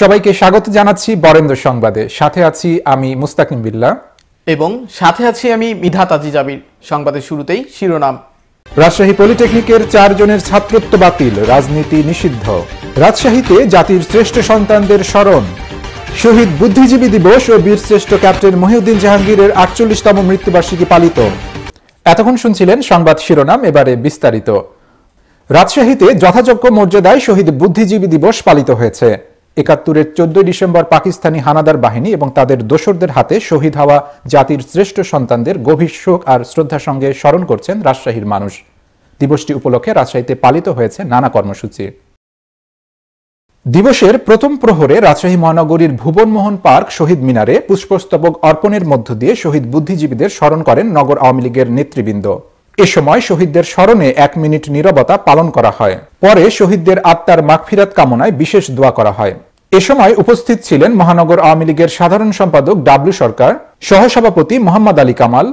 সবাইকে স্বাগত জানাচ্ছি বরেন্দ্র সংবাদে সাথে আছি আমি মুস্তাকিম বিল্লা এবং সাথে আছি আমি মিধা তাজিজাবির সংবাদের শুরুতেই শিরোনাম রাজশাহী পলিটেকনিকের চারজনের ছাত্রত্ব বাতিল রাজনীতি নিষিদ্ধ রাজশাহীতে জাতির শ্রেষ্ঠ সন্তানদের স্মরণ শহীদ বুদ্ধিজীবী দিবস ও বীরশ্রেষ্ঠ ক্যাপ্টেন মহিউদ্দিন জাহাঙ্গীরের আটচল্লিশতম মৃত্যুবার্ষিকী পালিত এতক্ষণ শুনছিলেন সংবাদ শিরোনাম এবারে বিস্তারিত রাজশাহীতে যথাযোগ্য মর্যাদায় শহীদ বুদ্ধিজীবী দিবস পালিত হয়েছে একাত্তরের চোদ্দই ডিসেম্বর পাকিস্তানি হানাদার বাহিনী এবং তাদের দোসরদের হাতে শহীদ হওয়া জাতির শ্রেষ্ঠ সন্তানদের গভীর শোক আর শ্রদ্ধার সঙ্গে স্মরণ করছেন রাজশাহীর মানুষ দিবসটি উপলক্ষে রাজশাহীতে পালিত হয়েছে নানা কর্মসূচি দিবসের প্রথম প্রহরে রাজশাহী মহানগরীর ভুবনমোহন পার্ক শহীদ মিনারে পুষ্পস্তবক অর্পণের মধ্য দিয়ে শহীদ বুদ্ধিজীবীদের স্মরণ করেন নগর আওয়ামী লীগের নেতৃবৃন্দ এ সময় শহীদদের স্মরণে এক মিনিট নিরবতা পালন করা হয় পরে শহীদদের আত্মার মাগফিরাত কামনায় বিশেষ দোয়া করা হয় এ সময় উপস্থিত ছিলেন মহানগর আওয়ামী লীগের সাধারণ সম্পাদক ডাব্লু সরকার সহসভাপতি মোহাম্মদ আলী কামাল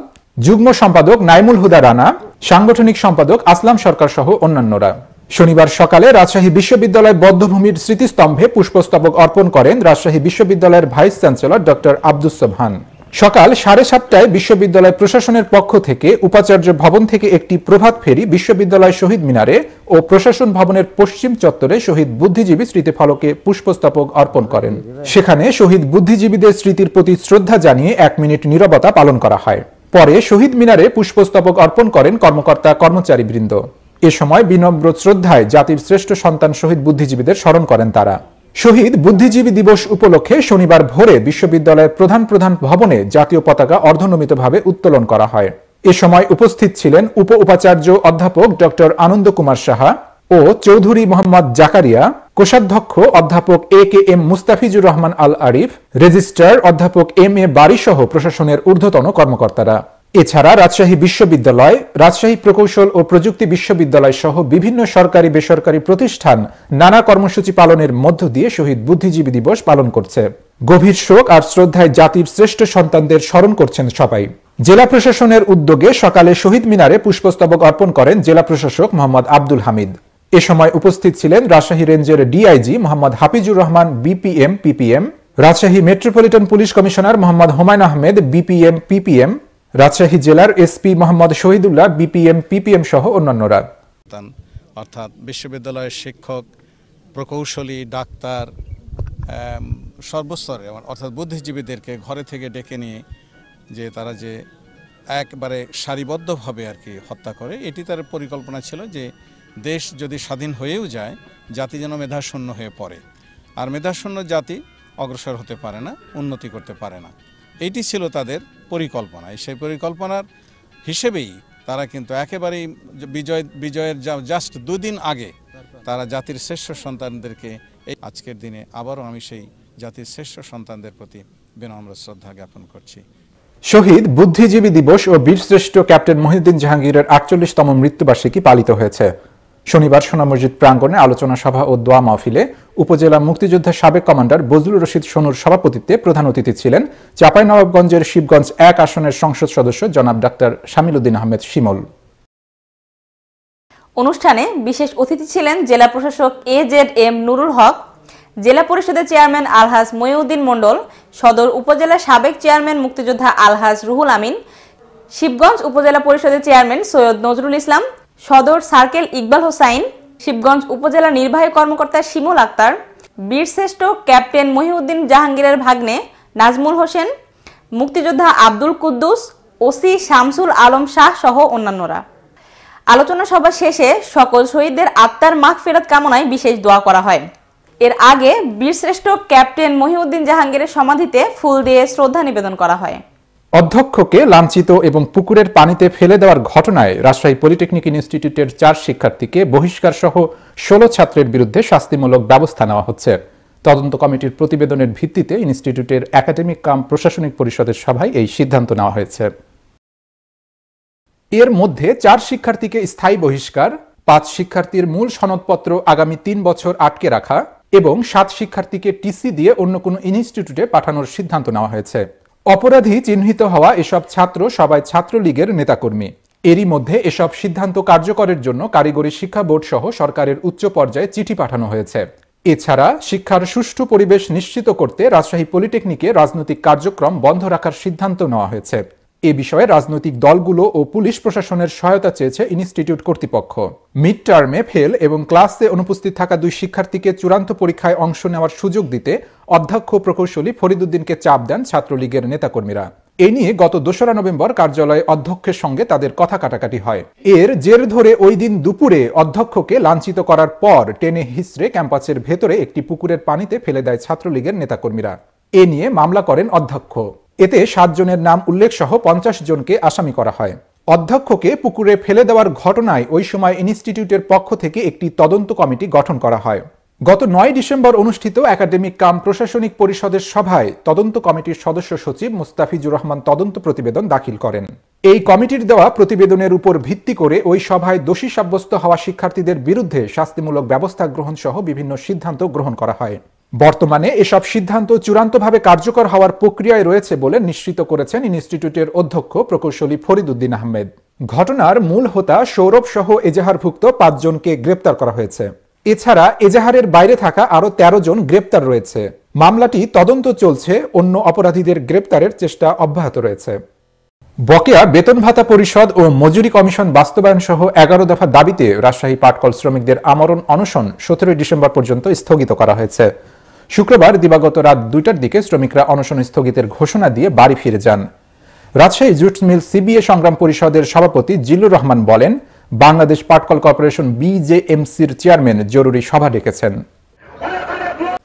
যুগ্ম সম্পাদক নাইমুল হুদা রানা সাংগঠনিক সম্পাদক আসলাম সরকার সহ অন্যান্যরা শনিবার সকালে রাজশাহী বিশ্ববিদ্যালয় বদ্ধভূমির স্মৃতিস্তম্ভে পুষ্পস্তবক অর্পণ করেন রাজশাহী বিশ্ববিদ্যালয়ের vice chancellor doctor Abdus Sohan সকাল সাড়ে সাতটায় বিশ্ববিদ্যালয় প্রশাসনের পক্ষ থেকে উপাচার্য ভবন থেকে একটি প্রভাত ফেরি বিশ্ববিদ্যালয় শহীদ মিনারে ও প্রশাসন ভবনের পশ্চিম চত্বরে শহীদ বুদ্ধিজীবী স্মৃতি ফলকে পুষ্পস্তাপক অর্পণ করেন সেখানে শহীদ বুদ্ধিজীবীদের স্মৃতির প্রতি শ্রদ্ধা জানিয়ে এক মিনিট নিরবতা পালন করা হয় পরে শহীদ মিনারে পুষ্পস্তাপক অর্পণ করেন কর্মকর্তা কর্মচারীবৃন্দ এ সময় বিনম্র শ্রদ্ধায় জাতির শ্রেষ্ঠ সন্তান শহীদ বুদ্ধিজীবীদের স্মরণ করেন তারা শহীদ বুদ্ধিজীবী দিবস উপলক্ষে শনিবার ভোরে বিশ্ববিদ্যালয়ের প্রধান প্রধান ভবনে জাতীয় পতাকা অর্ধনমিতভাবে উত্তোলন করা হয় এ সময় উপস্থিত ছিলেন উপ উপাচার্য অধ্যাপক ড আনন্দ কুমার সাহা ও চৌধুরী মোহাম্মদ জাকারিয়া কোষাধ্যক্ষ অধ্যাপক A K M Mustafizur Rahman Al Arif registrar অধ্যাপক এম এ বারিসহ প্রশাসনের ঊর্ধ্বতন কর্মকর্তারা এছাড়া রাজশাহী বিশ্ববিদ্যালয় রাজশাহী প্রকৌশল ও প্রযুক্তি বিশ্ববিদ্যালয় সহ বিভিন্ন সরকারি বেসরকারি প্রতিষ্ঠান নানা কর্মসূচি পালনের মধ্য দিয়ে শহীদ বুদ্ধিজীবী দিবস পালন করছে গভীর শোক আর শ্রদ্ধায় জাতির শ্রেষ্ঠ সন্তানদের স্মরণ করছেন সবাই জেলা প্রশাসনের উদ্যোগে সকালে শহীদ মিনারে পুষ্পস্তবক অর্পণ করেন জেলা প্রশাসক মোহাম্মদ আব্দুল হামিদ এ সময় উপস্থিত ছিলেন রাজশাহী রেঞ্জের DIG Mohammad Hafizur Rahman BPM PPM Rajshahi metropolitan police commissioner Mohammad Humayun Ahmed BPM PPM Rajshahi জেলার SP Mohammad Shahidullah BPM PPM সহ অন্যান্যরা অর্থাৎ বিশ্ববিদ্যালয়ের শিক্ষক প্রকৌশলী ডাক্তার সর্বস্তরে অর্থাৎ বুদ্ধিজীবীদেরকে ঘরে থেকে ডেকে নিয়ে যে তারা যে একবারে সারিবদ্ধভাবে আর কি হত্যা করে এটি তার পরিকল্পনা ছিল যে দেশ যদি স্বাধীন হয়েও যায় জাতি যেন মেধাশূন্য হয়ে পড়ে আর মেধাশূন্য জাতি অগ্রসর হতে পারে না উন্নতি করতে পারে না এটি ছিল তাদের পরিকল্পনা সেই পরিকল্পনার হিসেবেই তারা কিন্তু একেবারেই বিজয় বিজয়ের জাস্ট দুদিন আগে তারা জাতির শ্রেষ্ঠ সন্তানদেরকে এই আজকের দিনে আবারও আমি সেই জাতির শ্রেষ্ঠ সন্তানদের প্রতি বিনম্র শ্রদ্ধা জ্ঞাপন করছি শহীদ বুদ্ধিজীবী দিবস ও বীরশ্রেষ্ঠ ক্যাপ্টেন মহিউদ্দিন জাহাঙ্গীরের আটচল্লিশতম মৃত্যুবার্ষিকী পালিত হয়েছে শনিবার সোনা মসজিদ প্রাঙ্গনে আলোচনা সভা ও দোয়া মাহফিলে উপজেলা মুক্তিযোদ্ধা সাবেক কমান্ডার বজলুর রশিদ সোনুর সভাপতিত্বে প্রধান অতিথি ছিলেন নবাবগঞ্জের শিবগঞ্জ এক আসনের সংসদ সদস্য জনাব ডাক্তার শামিলুদ্দিন আহমেদ শিমল অনুষ্ঠানে বিশেষ অতিথি ছিলেন জেলা প্রশাসক A Z M Nurul Haque জেলা পরিষদের চেয়ারম্যান আলহাজ মইউদ্দিন মণ্ডল সদর উপজেলা সাবেক চেয়ারম্যান মুক্তিযোদ্ধা আলহাজ রুহুল আমিন শিবগঞ্জ উপজেলা পরিষদের চেয়ারম্যান সৈয়দ নজরুল ইসলাম সদর সার্কেল ইকবাল হোসাইন শিবগঞ্জ উপজেলা নির্বাহী কর্মকর্তা শিমুল আক্তার বীরশ্রেষ্ঠ ক্যাপ্টেন মহিউদ্দিন জাহাঙ্গীরের ভাগ্নে নাজমুল হোসেন মুক্তিযোদ্ধা আব্দুল কুদ্দুস ওসি শামসুল আলম শাহ সহ অন্যান্যরা আলোচনা সভা শেষে সকল শহীদদের আত্মার মাখ ফেরত কামনায় বিশেষ দোয়া করা হয় এর আগে বীরশ্রেষ্ঠ ক্যাপ্টেন মহিউদ্দিন জাহাঙ্গীরের সমাধিতে ফুল দিয়ে শ্রদ্ধা নিবেদন করা হয় অধ্যক্ষকে লাঞ্ছিত এবং পুকুরের পানিতে ফেলে দেওয়ার ঘটনায় রাজশাহী পলিটেকনিক ইনস্টিটিউটের চার শিক্ষার্থীকে বহিষ্কার সহ ষোলো ছাত্রের বিরুদ্ধে শাস্তিমূলক ব্যবস্থা নেওয়া হচ্ছে তদন্ত কমিটির প্রতিবেদনের ভিত্তিতে ইনস্টিটিউটের একাডেমিক কাম প্রশাসনিক পরিষদের সভায় এই সিদ্ধান্ত নেওয়া হয়েছে এর মধ্যে চার শিক্ষার্থীকে স্থায়ী বহিষ্কার পাঁচ শিক্ষার্থীর মূল সনদপত্র আগামী তিন বছর আটকে রাখা এবং সাত শিক্ষার্থীকে টিসি দিয়ে অন্য কোনো ইনস্টিটিউটে পাঠানোর সিদ্ধান্ত নেওয়া হয়েছে অপরাধী চিহ্নিত হওয়া এসব ছাত্র সবাই ছাত্রলীগের নেতাকর্মী এরই মধ্যে এসব সিদ্ধান্ত কার্যকরের জন্য কারিগরি শিক্ষা বোর্ড সহ সরকারের উচ্চ পর্যায়ে চিঠি পাঠানো হয়েছে এছাড়া শিক্ষার সুষ্ঠু পরিবেশ নিশ্চিত করতে রাজশাহী পলিটেকনিকে রাজনৈতিক কার্যক্রম বন্ধ রাখার সিদ্ধান্ত নেওয়া হয়েছে এ বিষয়ে রাজনৈতিক দলগুলো ও পুলিশ প্রশাসনের সহায়তা চেয়েছে ইনস্টিটিউট কর্তৃপক্ষ মিড টার্মে ফেল এবং ক্লাসে অনুপস্থিত থাকা দুই শিক্ষার্থীকে চূড়ান্ত পরীক্ষায় অংশ নেওয়ার সুযোগ দিতে অধ্যক্ষ প্রকৌশলী ফরিদুদ্দিনকে চাপ দেন ছাত্রলীগের নেতাকর্মীরা এ নিয়ে গত দোসরা নভেম্বর কার্যালয়ে অধ্যক্ষের সঙ্গে তাদের কথা কাটাকাটি হয় এর জের ধরে ওই দিন দুপুরে অধ্যক্ষকে লাঞ্ছিত করার পর টেনে হিসড়ে ক্যাম্পাসের ভেতরে একটি পুকুরের পানিতে ফেলে দেয় ছাত্রলীগের নেতাকর্মীরা এ নিয়ে মামলা করেন অধ্যক্ষ এতে সাতজনের নাম উল্লেখ সহ পঞ্চাশ জনকে আসামি করা হয় অধ্যক্ষকে পুকুরে ফেলে দেওয়ার ঘটনায় ওই সময় ইনস্টিটিউটের পক্ষ থেকে একটি তদন্ত কমিটি গঠন করা হয় গত নয় ডিসেম্বর অনুষ্ঠিত একাডেমিক কাম প্রশাসনিক পরিষদের সভায় তদন্ত কমিটির সদস্য সচিব মুস্তাফিজুর রহমান তদন্ত প্রতিবেদন দাখিল করেন এই কমিটির দেওয়া প্রতিবেদনের উপর ভিত্তি করে ওই সভায় দোষী সাব্যস্ত হওয়া শিক্ষার্থীদের বিরুদ্ধে শাস্তিমূলক ব্যবস্থা গ্রহণ সহ বিভিন্ন সিদ্ধান্ত গ্রহণ করা হয় বর্তমানে এসব সিদ্ধান্ত চূড়ান্তভাবে কার্যকর হওয়ার প্রক্রিয়ায় রয়েছে বলে নিশ্চিত করেছেন ইনস্টিটিউটের অধ্যক্ষ প্রকৌশলী ফরিদুদ্দিন আহমেদ ঘটনার মূল হোতা সৌরভ সহ এজাহারভুক্ত পাঁচজনকে গ্রেপ্তার করা হয়েছে এছাড়া এজাহারের বাইরে থাকা আরও ১৩ জন গ্রেপ্তার রয়েছে মামলাটি তদন্ত চলছে অন্য অপরাধীদের গ্রেপ্তারের চেষ্টা অব্যাহত রয়েছে বকেয়া বেতন ভাতা পরিষদ ও মজুরি কমিশন বাস্তবায়ন সহ এগারো দফা দাবিতে রাজশাহী পাটকল শ্রমিকদের আমরণ অনশন সতেরোই ডিসেম্বর পর্যন্ত স্থগিত করা হয়েছে শুক্রবার দিবাগত রাত দুইটার দিকে শ্রমিকরা অনশন স্থগিতের ঘোষণা দিয়ে বাড়ি ফিরে যান রাজশাহী জুট মিল সিবিএ সংগ্রাম পরিষদের সভাপতি জিল্লুর রহমান বলেন বাংলাদেশ পাটকল কর্পোরেশন বিজেএমসির চেয়ারম্যান জরুরি সভা ডেকেছেন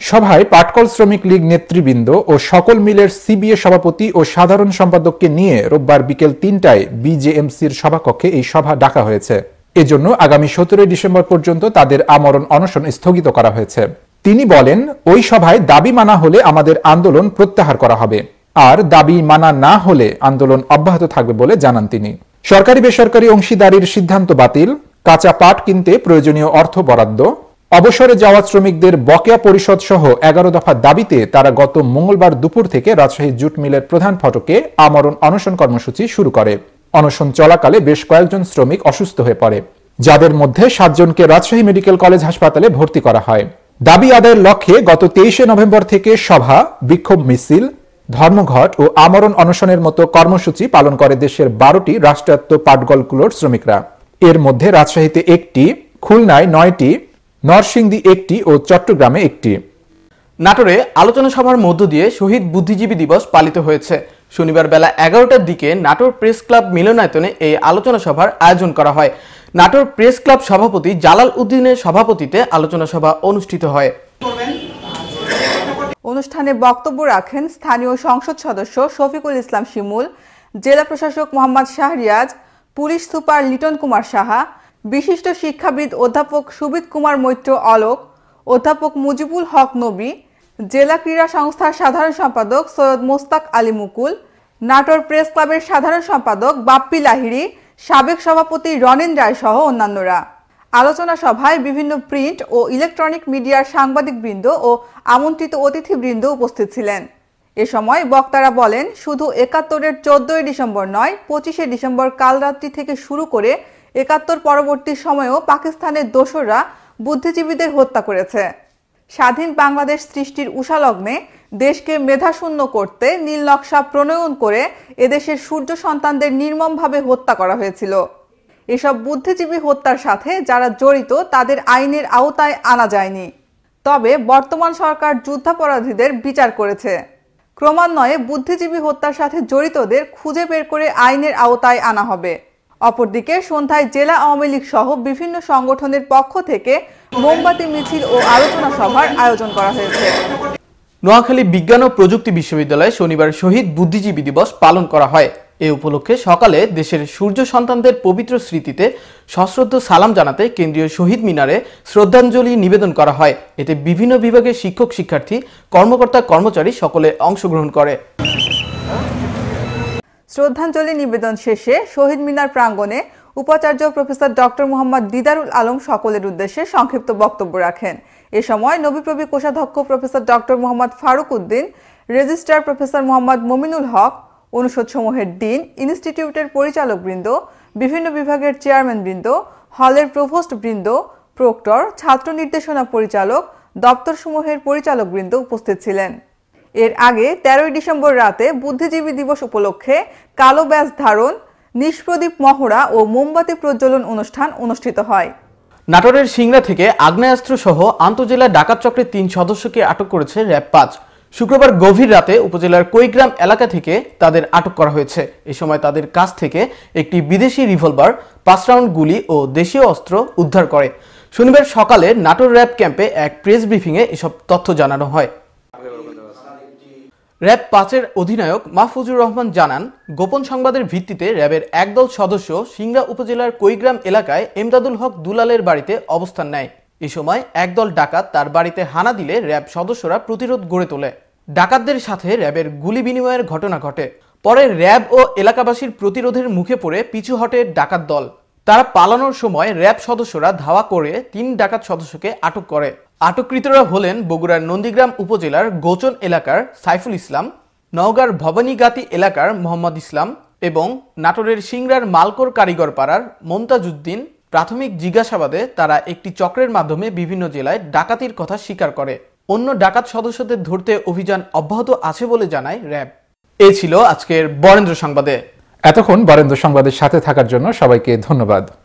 সভায় পাটকল শ্রমিক লীগ নেতৃবৃন্দ ও সকল মিলের সিবিএ সভাপতি ও সাধারণ সম্পাদককে নিয়ে রোববার বিকেল তিনটায় বিজেএমসির সভাকক্ষে এই সভা ডাকা হয়েছে এজন্য আগামী সতেরোই ডিসেম্বর পর্যন্ত তাদের আমরণ অনশন স্থগিত করা হয়েছে তিনি বলেন ওই সভায় দাবি মানা হলে আমাদের আন্দোলন প্রত্যাহার করা হবে আর দাবি মানা না হলে আন্দোলন অব্যাহত থাকবে বলে জানান তিনি সরকারি বেসরকারি অংশীদারির সিদ্ধান্ত বাতিল কাঁচা পাট কিনতে প্রয়োজনীয় অর্থ বরাদ্দ অবসরে যাওয়া শ্রমিকদের বকেয়া পরিষদ সহ এগারো দফা দাবিতে তারা গত মঙ্গলবার দুপুর থেকে রাজশাহী জুট মিলের প্রধান ফটকে আমরণ অনশন কর্মসূচি শুরু করে অনশন চলাকালে বেশ কয়েকজন শ্রমিক অসুস্থ হয়ে পড়ে যাদের মধ্যে সাতজনকে রাজশাহী মেডিকেল কলেজ হাসপাতালে ভর্তি করা হয় দাবি আদায়ের লক্ষ্যে গত তেইশে নভেম্বর থেকে সভা বিক্ষোভ মিছিল ধর্মঘট ও আমরণ অনশনের মতো কর্মসূচি পালন করে দেশের বারোটি রাষ্ট্রায়ত্ত পাটগলগুলোর শ্রমিকরা এর মধ্যে রাজশাহীতে একটি খুলনায় নয়টি নরসিংদী একটি ও চট্টগ্রামে একটি নাটোরে আলোচনা সভার মধ্য দিয়ে শহীদ বুদ্ধিজীবী দিবস পালিত হয়েছে শনিবার বেলা এগারোটার দিকে নাটোর প্রেস ক্লাব মিলনায়তনে এই আলোচনা সভার আয়োজন করা হয় নাটোর প্রেস ক্লাব সভাপতি জালাল উদ্দিনের সভাপতিতে আলোচনা সভা অনুষ্ঠিত হয় অনুষ্ঠানে বক্তব্য রাখেন স্থানীয় সংসদ সদস্য শফিকুল ইসলাম শিমুল জেলা প্রশাসক মোহাম্মদ শাহরিয়াজ পুলিশ সুপার লিটন কুমার সাহা বিশিষ্ট শিক্ষাবিদ অধ্যাপক সুবিত কুমার মৈত্র অলোক অধ্যাপক মুজিবুল হক নবী জেলা ক্রীড়া সংস্থার সাধারণ সম্পাদক সৈয়দ মোস্তাক আলী মুকুল নাটোর প্রেস ক্লাবের সাধারণ সম্পাদক বাপ্পি লাহিড়ী সাবেক সভাপতি রনেন রায় সহ অন্যান্যরা আলোচনা সভায় বিভিন্ন প্রিন্ট ও ইলেকট্রনিক মিডিয়ার সাংবাদিক বৃন্দ ও আমন্ত্রিত অতিথিবৃন্দ উপস্থিত ছিলেন এ সময় বক্তারা বলেন শুধু একাত্তরের চোদ্দই ডিসেম্বর নয় পঁচিশে ডিসেম্বর কালরাত্রি থেকে শুরু করে একাত্তর পরবর্তী সময়েও পাকিস্তানের দোসররা বুদ্ধিজীবীদের হত্যা করেছে স্বাধীন বাংলাদেশ সৃষ্টির উষালগ্নে দেশকে মেধাশূন্য করতে নীল নকশা প্রণয়ন করে এদেশের সূর্য সন্তানদের নির্মমভাবে হত্যা করা হয়েছিল এসব বুদ্ধিজীবী হত্যার সাথে যারা জড়িত তাদের আইনের আওতায় আনা যায়নি তবে বর্তমান সরকার যুদ্ধাপরাধীদের বিচার করেছে ক্রমান্বয়ে বুদ্ধিজীবী হত্যার সাথে জড়িতদের খুঁজে বের করে আইনের আওতায় আনা হবে অপরদিকে সন্ধ্যায় জেলা আওয়ামী লীগ সহ বিভিন্ন সংগঠনের পক্ষ থেকে মোমবাতি মিছিল ও আলোচনা সভার আয়োজন করা হয়েছে নোয়াখালী বিজ্ঞান ও প্রযুক্তি বিশ্ববিদ্যালয়ে শনিবার শহীদ বুদ্ধিজীবী দিবস পালন করা হয় এ উপলক্ষে সকালে দেশের সূর্য সন্তানদের পবিত্র স্মৃতিতে সশ্রদ্ধ সালাম জানাতে কেন্দ্রীয় শহীদ মিনারে শ্রদ্ধাঞ্জলি নিবেদন করা হয় এতে বিভিন্ন বিভাগের শিক্ষক শিক্ষার্থী কর্মকর্তা কর্মচারী সকলে অংশগ্রহণ করে শ্রদ্ধাঞ্জলি নিবেদন শেষে শহীদ মিনার প্রাঙ্গণে উপাচার্য প্রফেসর ডক্টর মোহাম্মদ দিদারুল আলম সকলের উদ্দেশ্যে সংক্ষিপ্ত বক্তব্য রাখেন এ সময় নবীপ্রবী কোষাধ্যক্ষ professor doctor Mohammad Faruk Uddin registrar professor Mohammad Mominul Haque অনুষদসমূহের ডিন ইনস্টিটিউটের পরিচালক বৃন্দ বিভিন্ন বিভাগের চেয়ারম্যান বৃন্দ হলের প্রভোস্ট বৃন্দ প্রক্টর ছাত্র নির্দেশনা পরিচালক দপ্তর সমূহের পরিচালক বৃন্দ উপস্থিত ছিলেন এর আগে তেরোই ডিসেম্বর রাতে বুদ্ধিজীবী দিবস উপলক্ষে কালো ব্যাস ধারণ নিষ্প্রদীপ মহড়া ও মোমবাতি প্রজ্বলন অনুষ্ঠান অনুষ্ঠিত হয় নাটোরের সিংড়া থেকে আগ্নেয়াস্ত্র সহ আন্তজেলা ডাকাত চক্রের তিন সদস্যকে আটক করেছে র্যাব পাঁচ শুক্রবার গভীর রাতে উপজেলার কৈগ্রাম এলাকা থেকে তাদের আটক করা হয়েছে এ সময় তাদের কাছ থেকে একটি বিদেশি রিভলভার পাঁচ রাউন্ড গুলি ও দেশীয় অস্ত্র উদ্ধার করে শনিবার সকালে নাটোর র্যাব ক্যাম্পে এক প্রেস ব্রিফিংয়ে এসব তথ্য জানানো হয় র্যাব পাঁচের অধিনায়ক মাহফুজুর রহমান জানান গোপন সংবাদের ভিত্তিতে র্যাবের একদল সদস্য সিংড়া উপজেলার কৈগ্রাম এলাকায় এমদাদুল হক দুলালের বাড়িতে অবস্থান নেয় এ সময় একদল ডাকাত তার বাড়িতে হানা দিলে র্যাব সদস্যরা প্রতিরোধ গড়ে তোলে ডাকাতদের সাথে র্যাবের গুলি বিনিময়ের ঘটনা ঘটে পরে র্যাব ও এলাকাবাসীর প্রতিরোধের মুখে পড়ে পিছু হটে ডাকাত দল তারা পালানোর সময় র্যাব সদস্যরা ধাওয়া করে তিন ডাকাত সদস্যকে আটক করে আটককৃতরা হলেন বগুড়ার নন্দীগ্রাম উপজেলার গোচন এলাকার সাইফুল ইসলাম নওগাঁর ভবানীগাতি এলাকার মোহাম্মদ ইসলাম এবং নাটোরের সিংড়ার মালকোর কারিগর পাড়ার মমতাজুদ্দিন প্রাথমিক জিজ্ঞাসাবাদে তারা একটি চক্রের মাধ্যমে বিভিন্ন জেলায় ডাকাতির কথা স্বীকার করে অন্য ডাকাত সদস্যদের ধরতে অভিযান অব্যাহত আছে বলে জানায় র্যাব এ ছিল আজকের বরেন্দ্র সংবাদে এতক্ষণ বরেন্দ্র সংবাদের সাথে থাকার জন্য সবাইকে ধন্যবাদ